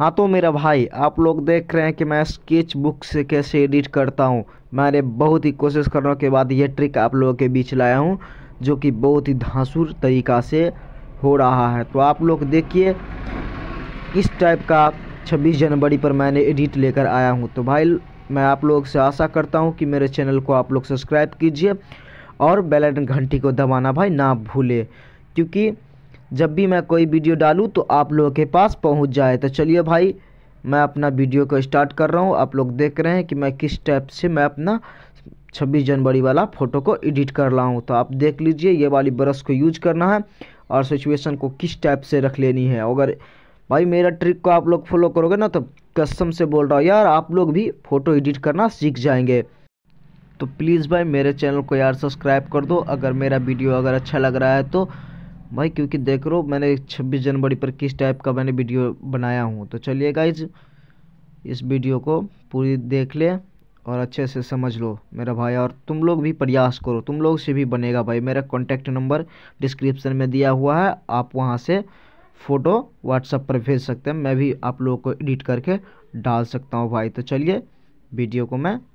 हाँ तो मेरा भाई आप लोग देख रहे हैं कि मैं स्केच बुक से कैसे एडिट करता हूँ मैंने बहुत ही कोशिश करने के बाद ये ट्रिक आप लोगों के बीच लाया हूँ जो कि बहुत ही धांसुर तरीका से हो रहा है तो आप लोग देखिए इस टाइप का 26 जनवरी पर मैंने एडिट लेकर आया हूँ तो भाई मैं आप लोग से आशा करता हूँ कि मेरे चैनल को आप लोग सब्सक्राइब कीजिए और बेलाइटन घंटी को दबाना भाई ना भूले क्योंकि जब भी मैं कोई वीडियो डालूँ तो आप लोगों के पास पहुँच जाए तो चलिए भाई मैं अपना वीडियो को स्टार्ट कर रहा हूँ आप लोग देख रहे हैं कि मैं किस टाइप से मैं अपना 26 जनवरी वाला फ़ोटो को एडिट कर रहा हूँ तो आप देख लीजिए ये वाली ब्रश को यूज करना है और सिचुएशन को किस टाइप से रख लेनी है अगर भाई मेरा ट्रिक को आप लोग फॉलो करोगे ना तो कसम से बोल रहा हूँ यार आप लोग भी फ़ोटो एडिट करना सीख जाएंगे तो प्लीज़ भाई मेरे चैनल को यार सब्सक्राइब कर दो अगर मेरा वीडियो अगर अच्छा लग रहा है तो भाई क्योंकि देख रो मैंने 26 जनवरी पर किस टाइप का मैंने वीडियो बनाया हूँ तो चलिए गाइज इस वीडियो को पूरी देख ले और अच्छे से समझ लो मेरा भाई और तुम लोग भी प्रयास करो तुम लोग से भी बनेगा भाई मेरा कॉन्टैक्ट नंबर डिस्क्रिप्शन में दिया हुआ है आप वहाँ से फ़ोटो व्हाट्सअप पर भेज सकते हैं मैं भी आप लोगों को एडिट करके डाल सकता हूँ भाई तो चलिए वीडियो को मैं